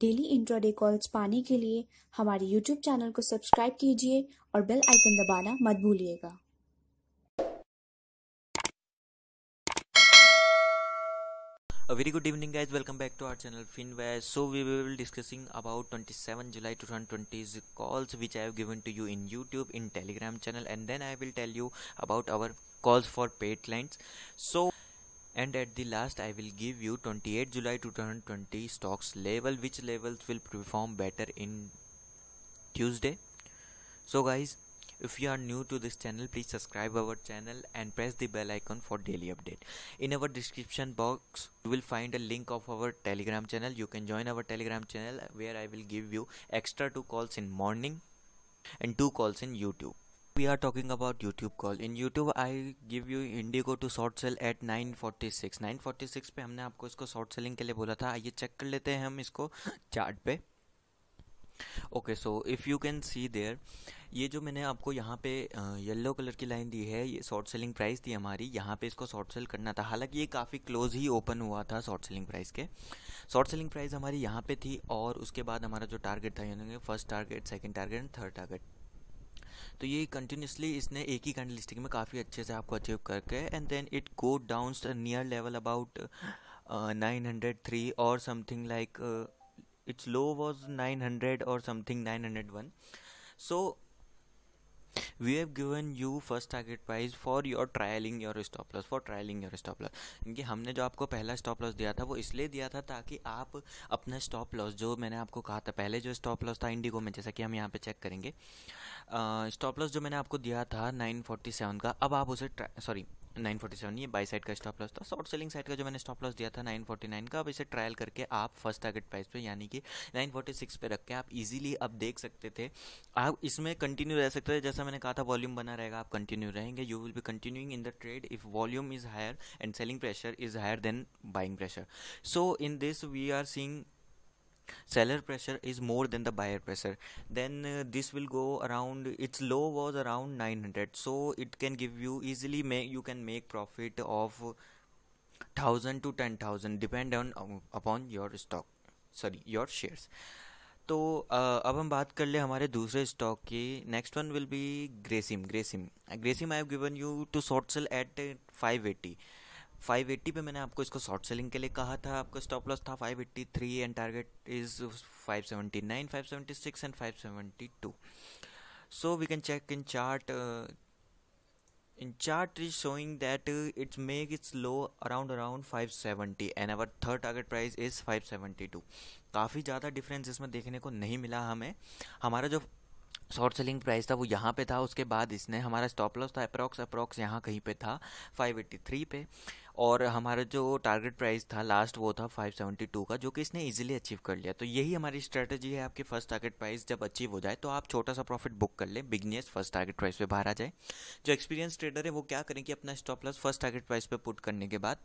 daily intraday calls पाने के लिए हमारे यूट्यूब चैनल को सब्सक्राइब कीजिए और बेल आइकन दबाना मत भूलिएगा A very good evening guys welcome back to our channel finware so we will discussing about 27 july 2020's calls which i have given to you in youtube in telegram channel and then i will tell you about our calls for paid clients so and at the last I will give you 28 July 2020 stocks level which levels will perform better in Tuesday so guys if you are new to this channel please subscribe our channel and press the bell icon for daily update in our description box you will find a link of our telegram channel you can join our telegram channel where I will give you extra two calls in morning and two calls in YouTube we are talking about youtube call in youtube i give you indigo to short sell at 946 946 पे हमने आपको इसको short selling के लिए बोला था आइए check कर लेते हैं हम इसको चार्ट पे okay so if you can see there ये जो मैंने आपको यहाँ पे येलो कलर की लाइन दी है ये शॉर्ट सेलिंग प्राइस थी हमारी यहाँ पे इसको शॉर्ट सेल करना था हालांकि ये काफ़ी क्लोज ही ओपन हुआ था शॉर्ट सेलिंग प्राइस के शॉर्ट सेलिंग प्राइस हमारी यहाँ पे थी और उसके बाद हमारा जो टारगेट था यानी first target second target and third target तो ये कंटिन्यूसली इसने एक ही कैंडल में काफ़ी अच्छे से आपको अचीव करके and then it go down near level about nine hundred three और something like its low was nine hundred और something nine hundred one so we have given you first target price for your trialing your stop loss for trialing your stop loss क्योंकि हमने जो आपको पहला stop loss दिया था वो इसलिए दिया था ताकि आप अपना stop loss जो मैंने आपको कहा था पहले जो stop loss था इंडिगो में जैसा कि हम यहाँ पे चेक करेंगे स्टॉप uh, लॉस जो मैंने आपको दिया था 947 का अब आप उसे सॉरी 947 ये बाई साइड का स्टॉप लॉस था शॉर्ट सेलिंग साइड का जो मैंने स्टॉप लॉस दिया था 949 का अब इसे ट्रायल करके आप फर्स्ट टारगेट प्राइस पे यानी कि 946 पे रख के आप इजीली अब देख सकते थे आप इसमें कंटिन्यू रह सकते थे जैसा मैंने कहा था वॉल्यूम बना रहेगा आप कंटिन्यू रहेंगे you will be continuing in the trade if volume is higher and selling pressure is higher than buying pressure so in this we are seeing seller pressure is more than the buyer pressure then uh, this will go around its low was around 900 so it can give you easily make you can make profit of 1000 to 10000 depend on um, upon your stock sorry your shares तो अब हम बात कर ले हमारे दूसरे stock की next one will be Grasim Grasim Grasim I have given you to short sell at 580 five eighty पर मैंने आपको इसको शॉर्ट सेलिंग के लिए कहा था आपका स्टॉप लॉस था five eighty three and target is five seventy nine five seventy six and five seventy two so we can check in chart in chart is showing that its make its low around around five seventy and our third target price is five seventy two काफ़ी ज़्यादा difference इसमें देखने को नहीं मिला हमें हमारा जो शॉर्ट सेलिंग प्राइस था वो यहाँ पे था उसके बाद इसने हमारा स्टॉप लॉस था अप्रॉक्स अप्रॉक्स यहाँ कहीं पे था फाइव एट्टी थ्री पे और हमारा जो टारगेट प्राइस था लास्ट वो था 572 का जो कि इसने इजीली अचीव कर लिया तो यही हमारी स्ट्रेटजी है आपके फर्स्ट टारगेट प्राइस जब अचीव हो जाए तो आप छोटा सा प्रॉफिट बुक कर लें बिगनेस फर्स्ट टारगेट प्राइस पे बाहर आ जाए जो एक्सपीरियंस ट्रेडर है वो क्या करें कि अपना stop loss first target price पर पुट करने के बाद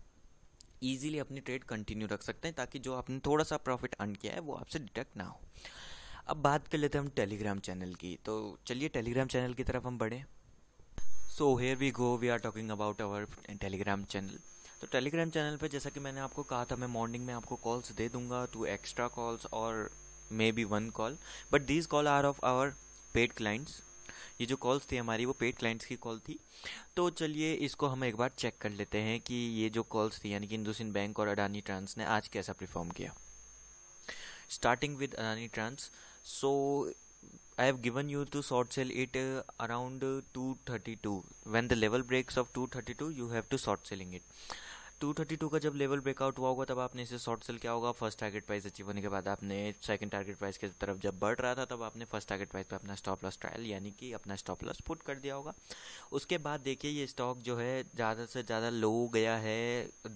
ईजिली अपनी ट्रेड कंटिन्यू रख सकते हैं ताकि जो आपने थोड़ा सा प्रॉफिट अर्न किया है वो आपसे डिटेक्ट ना हो अब बात कर लेते हैं हम टेलीग्राम चैनल की तो चलिए टेलीग्राम चैनल की तरफ हम बढ़ें so here we go we are talking about our Telegram channel तो टेलीग्राम चैनल पे जैसा कि मैंने आपको कहा था मैं मॉर्निंग में आपको कॉल्स दे दूंगा टू एक्स्ट्रा कॉल्स और maybe one call but these call are of our paid clients ये जो कॉल्स थी हमारी वो पेड क्लाइंट्स की कॉल थी तो चलिए इसको हम एक बार चेक कर लेते हैं कि ये जो कॉल्स थी यानी कि हिंदुस्तान बैंक और अडानी ट्रांस ने आज कैसा परफॉर्म किया starting with Adani trans so I have given you to short sell it uh, around uh, 232 when the level breaks of 232 you have to short selling it 232 का जब लेवल ब्रेकआउट हुआ होगा तब आपने इसे शॉर्ट सेल किया होगा फर्स्ट टारगेट प्राइस अचीव होने के बाद आपने सेकंड टारगेट प्राइस की तरफ जब बढ़ रहा था तब आपने फर्स्ट टारगेट प्राइस पे अपना स्टॉप लॉस ट्रायल यानी कि अपना स्टॉप लॉस पुट कर दिया होगा उसके बाद देखिए ये स्टॉक जो है ज़्यादा से ज़्यादा लो गया है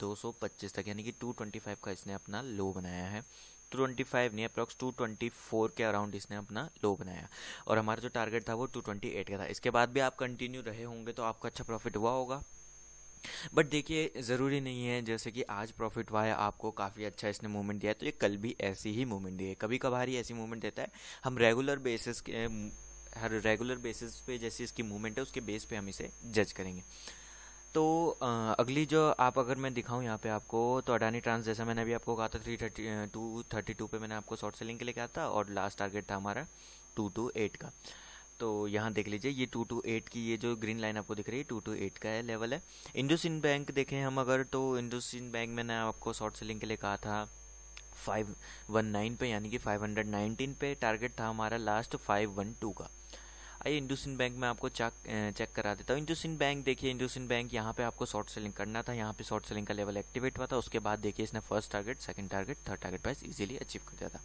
दो तक यानी कि टू का इसने अपना लो बनाया है 225 नहीं अप्रॉक्स 224 के अराउंड इसने अपना लो बनाया और हमारा जो टारगेट था वो 228 का था इसके बाद भी आप कंटिन्यू रहे होंगे तो आपका अच्छा प्रॉफिट हुआ होगा बट देखिए ज़रूरी नहीं है जैसे कि आज प्रॉफिट हुआ है आपको काफ़ी अच्छा इसने मूवमेंट दिया है तो ये कल भी ऐसी ही मूवमेंट दी है कभी कभार ही ऐसी मूवमेंट देता है हम रेगुलर बेसिस के हर रेगुलर बेसिस पे जैसी इसकी मूवमेंट है उसके बेस पे हम इसे जज करेंगे तो अगली जो आप अगर मैं दिखाऊं यहाँ पे आपको तो अडानी ट्रांस जैसा मैंने अभी आपको कहा था three thirty two thirty two मैंने आपको शॉर्ट सेलिंग के लिए कहा था और लास्ट टारगेट था हमारा टू टू एट का तो यहाँ देख लीजिए ये टू टू एट की ये जो ग्रीन लाइन आपको दिख रही है टू टू एट का है लेवल है इंडोसिन बैंक देखें हम अगर तो इंडोसिन बैंक ना आपको शॉर्ट सेलिंग के लिए कहा था 519 पे यानी कि 519 पे टारगेट था हमारा लास्ट 512 का आइए इंडोसिन बैंक में आपको चेक चेक करा देता हूँ इंडोसिन बैंक देखिए इंडोसिन बैंक यहाँ पे आपको शॉर्ट सेलिंग करना था यहाँ पे शॉर्ट सेलिंग का लेवल एक्टिवेट हुआ था उसके बाद देखिए इसने first target second target third target price easily achieve कर दिया था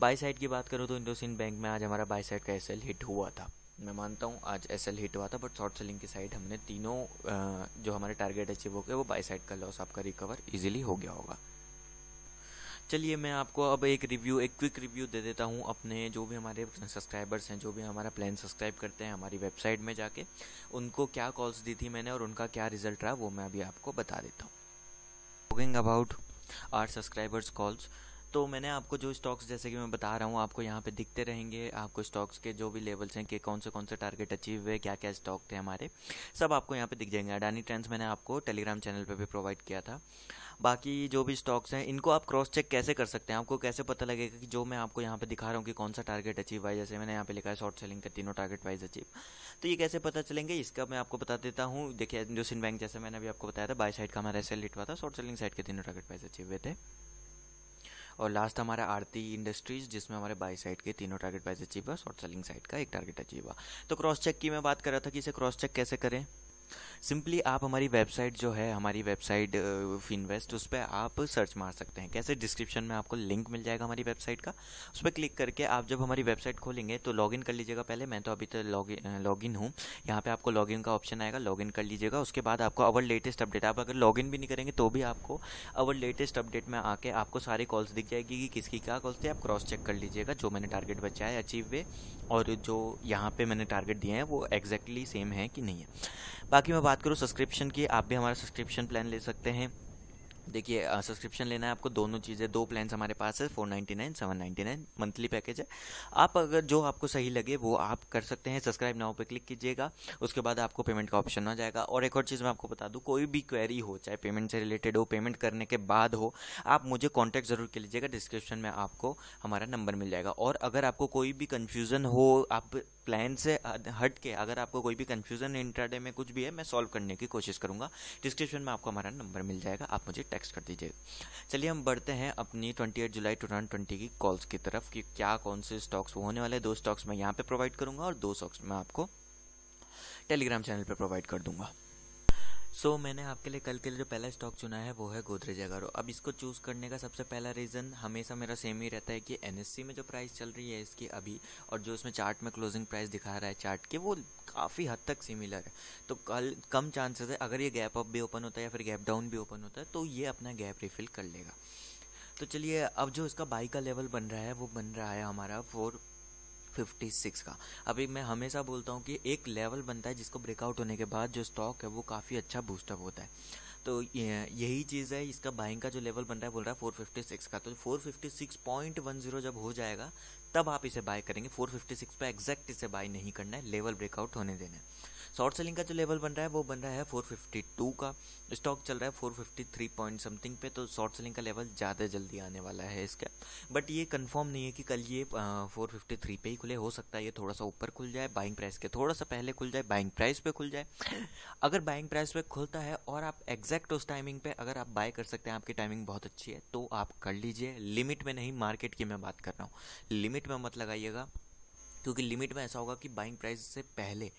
बाई साइड की बात करो तो इंडोसिन बैंक में आज हमारा बाई साइड का एस हिट हुआ था मैं मानता हूँ आज एस हिट हुआ था बट शॉर्ट सेलिंग की साइड हमने तीनों जो हमारे टारगेट अचीव हो गए वो बाई साइड का लॉस आपका रिकवर इजीली हो गया होगा चलिए मैं आपको अब एक रिव्यू एक क्विक रिव्यू दे देता हूँ अपने जो भी हमारे सब्सक्राइबर्स हैं जो भी हमारा प्लान सब्सक्राइब करते हैं हमारी वेबसाइट में जाके उनको क्या कॉल्स दी थी मैंने और उनका क्या रिजल्ट रहा वो मैं अभी आपको बता देता हूँ talking about our subscribers calls तो मैंने आपको जो स्टॉक्स जैसे कि मैं बता रहा हूँ आपको यहाँ पे दिखते रहेंगे आपको स्टॉक्स के जो भी लेवल्स हैं कि कौन से कौन से टारगेट अचीव हुए क्या क्या स्टॉक थे हमारे सब आपको यहाँ पे दिख जाएंगे अडानी ट्रेंड्स मैंने आपको टेलीग्राम चैनल पे भी प्रोवाइड किया था बाकी जो भी स्टॉक्स हैं इनको आप क्रॉस चेक कैसे कर सकते हैं आपको कैसे पता लगेगा कि जो मैं आपको यहाँ पे दिखा रहा हूँ कि कौन सा टारगेट अचीव हुआ है जैसे मैंने यहाँ पे लिखा है शॉर्ट सेलिंग का तीनों टारगेट वाइज अचीव तो ये कैसे पता चलेंगे इसका मैं आपको बता देता हूँ देखिए जो सिन बैंक जैसे मैंने अभी आपको बताया था बाय साइड का हमारा सेल लिटवा था शॉर्ट सेलिंग साइड के तीनों टारगेट वाइज अचीव हुए थे और लास्ट हमारा आरती इंडस्ट्रीज जिसमें हमारे बाई साइड के तीनों टारगेट प्राइस अचीव हुआ शॉर्ट सेलिंग साइड का एक टारगेट अचीव हुआ तो क्रॉस चेक की मैं बात कर रहा था कि इसे क्रॉस चेक कैसे करें सिंपली आप हमारी वेबसाइट जो है हमारी वेबसाइट फिनवेस्ट उस पर आप सर्च मार सकते हैं कैसे डिस्क्रिप्शन में आपको लिंक मिल जाएगा हमारी वेबसाइट का उस पर क्लिक करके आप जब हमारी वेबसाइट खोलेंगे तो लॉगिन कर लीजिएगा पहले मैं तो अभी लॉग लॉगिन लॉगिन हूँ यहाँ पर आपको लॉगिन का ऑप्शन आएगा लॉगिन कर लीजिएगा उसके बाद आपको अवर लेटेस्ट अपडेट आप अगर लॉगिन भी नहीं करेंगे तो भी आपको अवर लेटेस्ट अपडेट में आके आपको सारी कॉल्स दिख जाएगी कि किसकी क्या कॉल्स थी आप क्रॉस चेक कर लीजिएगा जो मैंने टारगेट बचाया है अचीव वे और जो यहाँ पर मैंने टारगेट दिए हैं वो एग्जैक्टली सेम है कि नहीं है बाकी मैं बात करूँ सब्सक्रिप्शन की आप भी हमारा सब्सक्रिप्शन प्लान ले सकते हैं देखिए सब्सक्रिप्शन लेना है आपको दोनों चीज़ें दो प्लान्स हमारे पास है four ninety nine seven ninety nine monthly package है आप अगर जो आपको सही लगे वो आप कर सकते हैं सब्सक्राइब नाउ पे क्लिक कीजिएगा उसके बाद आपको पेमेंट का ऑप्शन आ जाएगा और एक और चीज़ मैं आपको बता दूँ कोई भी क्वेरी हो चाहे पेमेंट से रिलेटेड हो पेमेंट करने के बाद हो आप मुझे कॉन्टैक्ट ज़रूर कर लीजिएगा डिस्क्रिप्शन में आपको हमारा नंबर मिल जाएगा और अगर आपको कोई भी कन्फ्यूज़न हो आप प्लान से हट के अगर आपको कोई भी कन्फ्यूजन इंट्राडे में कुछ भी है मैं सॉल्व करने की कोशिश करूँगा डिस्क्रिप्शन में आपको हमारा नंबर मिल जाएगा आप मुझे टेक्स्ट कर दीजिए चलिए हम बढ़ते हैं अपनी ट्वेंटी जुलाई टू की कॉल्स की तरफ कि क्या कौन से स्टॉक्स वो होने वाले दो स्टॉक्स मैं यहाँ पे प्रोवाइड करूँगा और दो स्टॉक्स मैं आपको टेलीग्राम चैनल पर प्रोवाइड कर दूंगा सो so, मैंने आपके लिए कल के लिए जो पहला स्टॉक चुना है वो है गोदरेज एगारो अब इसको चूज़ करने का सबसे पहला रीज़न हमेशा मेरा सेम ही रहता है कि एन में जो प्राइस चल रही है इसकी अभी और जो इसमें चार्ट में क्लोजिंग प्राइस दिखा रहा है चार्ट के वो काफ़ी हद तक सिमिलर है तो कल कम चांसेस है अगर ये गैप अप भी ओपन होता है या फिर गैप डाउन भी ओपन होता है तो ये अपना गैप रिफिल कर लेगा तो चलिए अब जो इसका बाई का लेवल बन रहा है वो बन रहा है हमारा फोर 56 का अभी मैं हमेशा बोलता हूँ कि एक लेवल बनता है जिसको ब्रेकआउट होने के बाद जो स्टॉक है वो काफ़ी अच्छा बूस्टअप होता है तो यही चीज़ है इसका बाइंग का जो लेवल बन रहा है बोल रहा है 456 का तो 456.10 जब हो जाएगा तब आप इसे बाय करेंगे 456 पे एग्जैक्ट इसे बाय नहीं करना है लेवल ब्रेकआउट होने देना है शॉर्ट सेलिंग का जो लेवल बन रहा है वो बन रहा है 452 का स्टॉक चल रहा है 453 पॉइंट समथिंग पे तो शॉर्ट सेलिंग का लेवल ज़्यादा जल्दी आने वाला है इसका बट ये कंफर्म नहीं है कि कल ये फोर फिफ्टी थ्री पे ही खुले हो सकता है ये थोड़ा सा ऊपर खुल जाए बाइंग प्राइस के थोड़ा सा पहले खुल जाए बाइंग प्राइस पे खुल जाए अगर बाइंग प्राइस पे खुलता है और आप एग्जैक्ट उस टाइमिंग पे अगर आप बाय कर सकते हैं आपकी टाइमिंग बहुत अच्छी है तो आप कर लीजिए लिमिट में नहीं मार्केट की मैं बात कर रहा हूँ लिमिट में मत लगाइएगा क्योंकि लिमिट में ऐसा होगा कि बाइंग प्राइस से पहले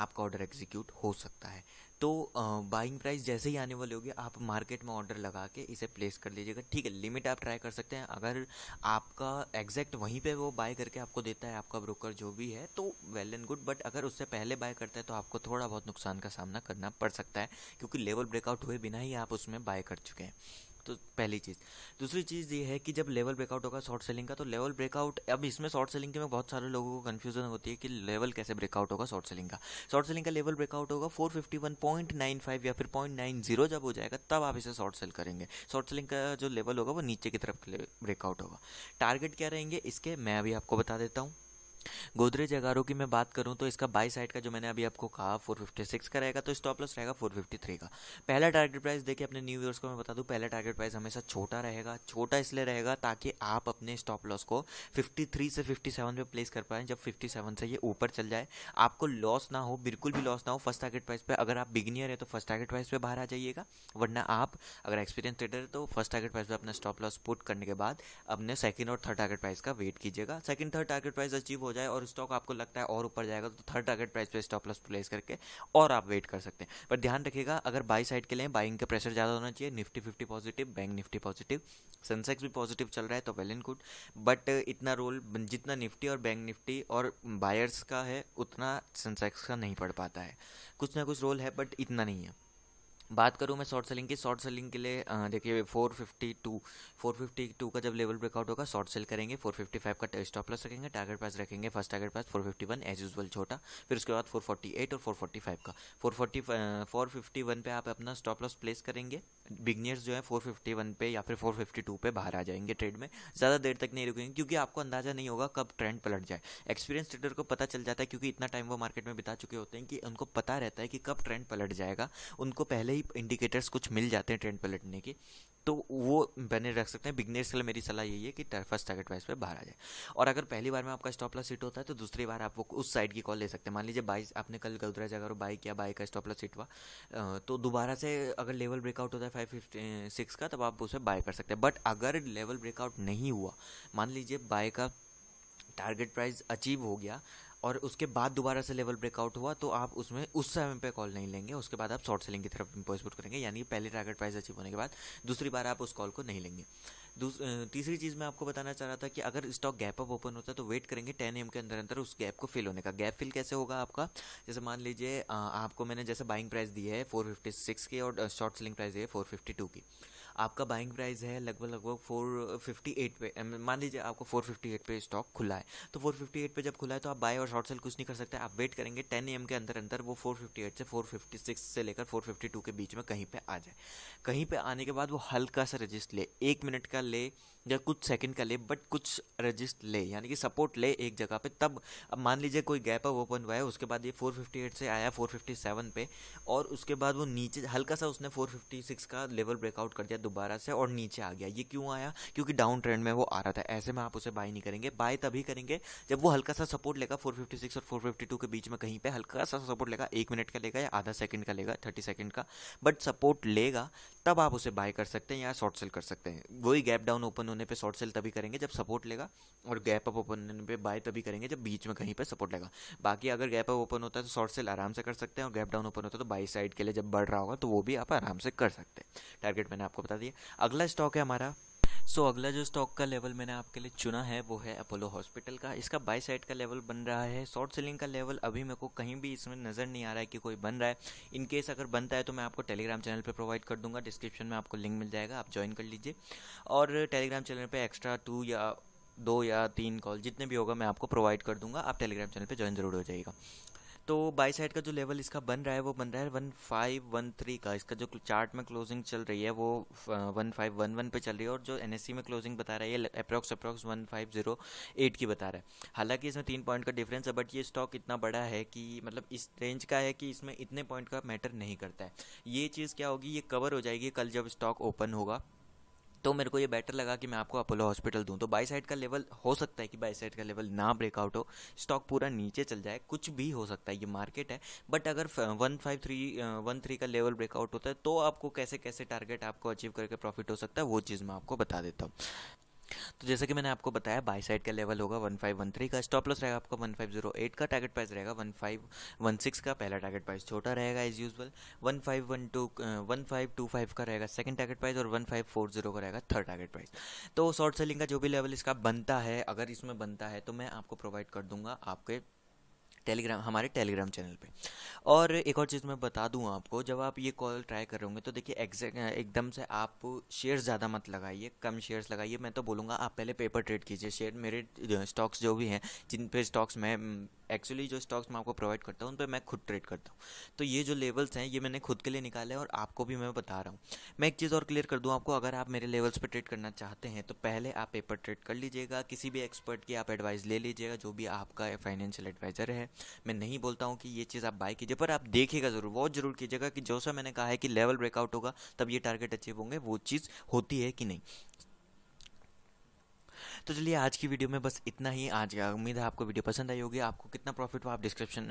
आपका ऑर्डर एग्जीक्यूट हो सकता है तो बाइंग प्राइस जैसे ही आने वाले होगी आप मार्केट में ऑर्डर लगा के इसे प्लेस कर लीजिएगा ठीक है लिमिट आप ट्राई कर सकते हैं अगर आपका एग्जैक्ट वहीं पे वो बाय करके आपको देता है आपका ब्रोकर जो भी है तो वेल एंड गुड बट अगर उससे पहले बाय करता है तो आपको थोड़ा बहुत नुकसान का सामना करना पड़ सकता है क्योंकि लेवल ब्रेकआउट हुए बिना ही आप उसमें बाय कर चुके हैं तो पहली चीज़ दूसरी चीज़ ये है कि जब लेवल ब्रेकआउट होगा शॉर्ट सेलिंग का तो लेवल ब्रेकआउट अब इसमें शॉर्ट सेलिंग के में बहुत सारे लोगों को कन्फ्यूजन होती है कि लेवल कैसे ब्रेकआउट होगा शॉर्ट सेलिंग का शॉर्ट सेलिंग का लेवल ब्रेकआउट होगा फाइव या फिर जीरो जब हो जाएगा तब आप इसे शॉर्ट सेल करेंगे शॉर्ट सेलिंग का जो लेवल होगा वो नीचे की तरफ ब्रेकआउट होगा टारगेट क्या रहेंगे इसके मैं अभी आपको बता देता हूँ गोदरेज एगारो की मैं बात करूं तो इसका बाई साइड का जो मैंने अभी आपको कहा 456 का तो रहेगा तो स्टॉप लॉस रहेगा 453 का पहला टारगेट प्राइस देखिए अपने न्यू ईयर्स को मैं बता दूं पहला टारगेट प्राइस हमेशा छोटा रहेगा छोटा इसलिए रहेगा ताकि आप अपने स्टॉप लॉस को 53 से 57 पे प्लेस कर पाएं जब 57 से ये ऊपर चल जाए आपको लॉस ना हो बिल्कुल भी लॉस ना हो फर्स्ट टारगेट प्राइस पर अगर आप बिगनियर है तो फर्स्ट टारगेट प्राइस पे बाहर आ जाइएगा वरना आप अगर एक्सपीरियंस ट्रेडर है तो फर्स्ट टारगेट प्राइस पर अपना स्टॉप लॉस पुट करने के बाद अपने सेकंड और थर्ड टारगेट प्राइस का वेट कीजिएगा second third target price achieve हो जाए और स्टॉक आपको लगता है और ऊपर जाएगा तो थर्ड टारगेट प्राइस पे स्टॉप लॉस प्लेस करके और आप वेट कर सकते हैं पर ध्यान रखिएगा अगर बाई साइड के लिए बाइंग का प्रेशर ज़्यादा होना चाहिए Nifty fifty positive bank Nifty positive Sensex भी पॉजिटिव चल रहा है तो वेल एंड गुड बट इतना रोल जितना निफ्टी और बैंक निफ्टी और बायर्स का है उतना सेंसेक्स का नहीं पड़ पाता है कुछ ना कुछ रोल है बट इतना नहीं है बात करूँ मैं शॉर्ट सेलिंग की शॉर्ट सेलिंग के लिए देखिए 452 452 का जब लेवल ब्रेकआउट होगा शॉर्ट सेल करेंगे 455 का स्टॉप लॉस रखेंगे टारगेट प्राइस रखेंगे first target price 451 as usual छोटा फिर उसके बाद 448 और 445 का 440 451 पे आप अपना स्टॉप लॉस प्लेस करेंगे बिगनियर्स जो है 451 पे या फिर 452 पे बाहर आ जाएंगे ट्रेड में ज़्यादा देर तक नहीं रुकेंगे क्योंकि आपको अंदाज़ा नहीं होगा कब ट्रेंड पलट जाए एक्सपीरियंस ट्रेडर को पता चल जाता है क्योंकि इतना टाइम वो मार्केट में बिता चुके होते हैं कि उनको पता रहता है कि कब ट्रेंड पलट जाएगा उनको पहले ही इंडिकेटर्स कुछ मिल जाते हैं ट्रेंड पलटने के तो वो बने रख सकते हैं बिगनेस के लिए मेरी सलाह यही है कि फर्स्ट टारगेट प्राइस पे बाहर आ जाए और अगर पहली बार में आपका स्टॉप लॉस सीट होता है तो दूसरी बार आप वो उस साइड की कॉल ले सकते हैं मान लीजिए बाई आपने कल गलतरा जगह और बाई किया बाई का स्टॉप लॉस सीट हुआ तो दोबारा से अगर लेवल ब्रेकआउट होता है फाइव फिफ्टी सिक्स का तब आप उसे बाय कर सकते हैं बट अगर लेवल ब्रेकआउट नहीं हुआ मान लीजिए बाय का टारगेट प्राइस अचीव हो गया और उसके बाद दोबारा से लेवल ब्रेकआउट हुआ तो आप उसमें उस समय पे कॉल नहीं लेंगे उसके बाद आप शॉर्ट सेलिंग की तरफ पुट करेंगे यानी पहले टारगेट प्राइस अचीव होने के बाद दूसरी बार आप उस कॉल को नहीं लेंगे तीसरी चीज़ मैं आपको बताना चाह रहा था कि अगर स्टॉक गैप अप ओपन होता है तो वेट करेंगे टेन एम के अंदर अंदर उस गैप को फिल होने का गैप फिल कैसे होगा आपका जैसे मान लीजिए आपको मैंने जैसे बाइंग प्राइस दी है फोर फिफ्टी सिक्स की और शॉर्ट सेलिंग प्राइस दी है फोर फिफ्टी टू की आपका बाइंग प्राइस है लगभग लगभग फोर फिफ्टी एट पे मान लीजिए आपको फोर फिफ्टी एट पे स्टॉक खुला है तो फोर फिफ्टी एट पे जब खुला है तो आप बाय और शॉर्ट सेल कुछ नहीं कर सकते आप वेट करेंगे टेन एम के अंदर अंदर वो फोर फिफ्टी एट से फोर फिफ्टी सिक्स से लेकर फोर फिफ्टी टू के बीच में कहीं पर आ जाए कहीं पर आने के बाद वो हल्का सा रजिस्ट ले एक मिनट का ले या कुछ सेकंड का ले बट कुछ रजिस्ट ले यानी कि सपोर्ट ले एक जगह पे तब अब मान लीजिए कोई गैप अब ओपन हुआ है उसके बाद ये 458 से आया 457 पे और उसके बाद वो नीचे हल्का सा उसने 456 का लेवल ब्रेकआउट कर दिया दोबारा से और नीचे आ गया ये क्यों आया क्योंकि डाउन ट्रेंड में वो आ रहा था ऐसे में आप उसे बाय नहीं करेंगे बाय तभी करेंगे जब वो हल्का सा सपोर्ट लेगा 456 और 452 के बीच में कहीं पे हल्का सा सपोर्ट लेगा एक मिनट का लेगा या आधा सेकंड का लेगा थर्टी सेकंड का बट सपोर्ट लेगा तब आप उसे बाय कर सकते हैं या शॉर्ट सेल कर सकते हैं वही गैप डाउन ओपन होने पर शॉर्ट सेल तभी करेंगे जब सपोर्ट लेगा और गैप अप ओपन होने पर बाय तभी करेंगे जब बीच में कहीं पर सपोर्ट लेगा बाकी अगर गैप अप ओपन होता है तो शॉर्ट सेल आराम से कर सकते हैं और गैप डाउन ओपन होता है तो बाई साइड के लिए जब बढ़ रहा होगा तो वो भी आप आराम से कर सकते हैं टारगेट मैंने आपको बता बता दिए अगला स्टॉक है हमारा सो so, अगला जो स्टॉक का लेवल मैंने आपके लिए चुना है वो है अपोलो हॉस्पिटल का इसका बाई साइड का लेवल बन रहा है शॉर्ट सेलिंग का लेवल अभी मेरे को कहीं भी इसमें नज़र नहीं आ रहा है कि कोई बन रहा है इन केस अगर बनता है तो मैं आपको टेलीग्राम चैनल पर प्रोवाइड कर दूंगा डिस्क्रिप्शन में आपको लिंक मिल जाएगा आप ज्वाइन कर लीजिए और टेलीग्राम चैनल पर एक्स्ट्रा टू या दो या तीन कॉल जितने भी होगा मैं आपको प्रोवाइड कर दूंगा आप टेलीग्राम चैनल पर ज्वाइन जरूर हो जाएगा तो बाई साइड का जो लेवल इसका बन रहा है वो बन रहा है वन फाइव वन थ्री का इसका जो चार्ट में क्लोजिंग चल रही है वो वन फाइव वन वन पर चल रही है और जो एन में क्लोजिंग बता रहा है ये approx approx one five zero eight की बता रहा है हालांकि इसमें तीन पॉइंट का डिफरेंस है बट ये स्टॉक इतना बड़ा है कि मतलब इस रेंज का है कि इसमें इतने पॉइंट का मैटर नहीं करता है ये चीज़ क्या होगी ये कवर हो जाएगी कल जब स्टॉक ओपन होगा तो मेरे को ये बेटर लगा कि मैं आपको अपोलो हॉस्पिटल दूं तो बाई साइड का लेवल हो सकता है कि बाई साइड का लेवल ना ब्रेकआउट हो स्टॉक पूरा नीचे चल जाए कुछ भी हो सकता है ये मार्केट है बट अगर one five three one three का लेवल ब्रेकआउट होता है तो आपको कैसे कैसे टारगेट आपको अचीव करके प्रॉफिट हो सकता है वो चीज़ मैं आपको बता देता हूँ तो जैसे कि मैंने आपको बताया बाई साइड का लेवल होगा थ्री का स्टॉप लॉस रहेगा आपका एट का टारगेट प्राइस रहेगा वन वन फाइव सिक्स का पहला टारगेट प्राइस छोटा रहेगा एज यूजल टू फाइव का रहेगा सेकंड टारगेट प्राइस और वन फाइव फोर जीरो का रहेगा थर्ड टारगेट प्राइस तो शॉर्ट सेलिंग का जो भी लेवल इसका बनता है अगर इसमें बनता है तो मैं आपको प्रोवाइड कर दूंगा आपके टेलीग्राम हमारे टेलीग्राम चैनल पे और एक और चीज़ मैं बता दूँ आपको जब आप ये कॉल ट्राई कर रहे होंगे तो देखिए एग्जैक्ट एकदम से आप शेयर ज़्यादा मत लगाइए कम शेयर्स लगाइए मैं तो बोलूँगा आप पहले पेपर ट्रेड कीजिए शेयर मेरे स्टॉक्स जो भी हैं जिन पे स्टॉक्स मैं एक्चुअली जो स्टॉक्स मैं आपको प्रोवाइड करता हूँ उन पर मैं खुद ट्रेड करता हूँ तो ये जो लेवल्स हैं ये मैंने खुद के लिए निकाले हैं और आपको भी मैं बता रहा हूँ मैं एक चीज़ और क्लियर कर दूँ आपको अगर आप मेरे लेवल्स पर ट्रेड करना चाहते हैं तो पहले आप पेपर ट्रेड कर लीजिएगा किसी भी एक्सपर्ट की आप एडवाइस ले लीजिएगा जो भी आपका फाइनेंशियल एडवाइज़र है मैं नहीं बोलता हूँ कि ये चीज़ आप बाय कीजिए पर आप देखिएगा ज़रूर वॉच ज़रूर कीजिएगा कि जैसा मैंने कहा है कि लेवल ब्रेकआउट होगा तब ये टारगेट अचीव होंगे वो चीज़ होती है कि नहीं तो चलिए आज की वीडियो में बस इतना ही आज का उम्मीद है आपको वीडियो पसंद आई होगी आपको कितना प्रॉफिट हुआ आप डिस्क्रिप्शन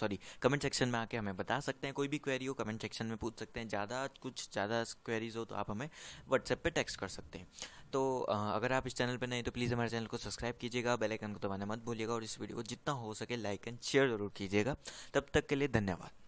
सॉरी कमेंट सेक्शन में आके हमें बता सकते हैं कोई भी क्वेरी हो कमेंट सेक्शन में पूछ सकते हैं ज़्यादा कुछ ज़्यादा क्वेरीज हो तो आप हमें व्हाट्सएप पर टेक्स्ट कर सकते हैं तो अगर आप इस चैनल पर नहीं तो प्लीज़ हमारे चैनल को सब्सक्राइब कीजिएगा बेल आइकन को दबाना मत भूलिएगा और इस वीडियो को जितना हो सके लाइक एंड शेयर जरूर कीजिएगा तब तक के लिए धन्यवाद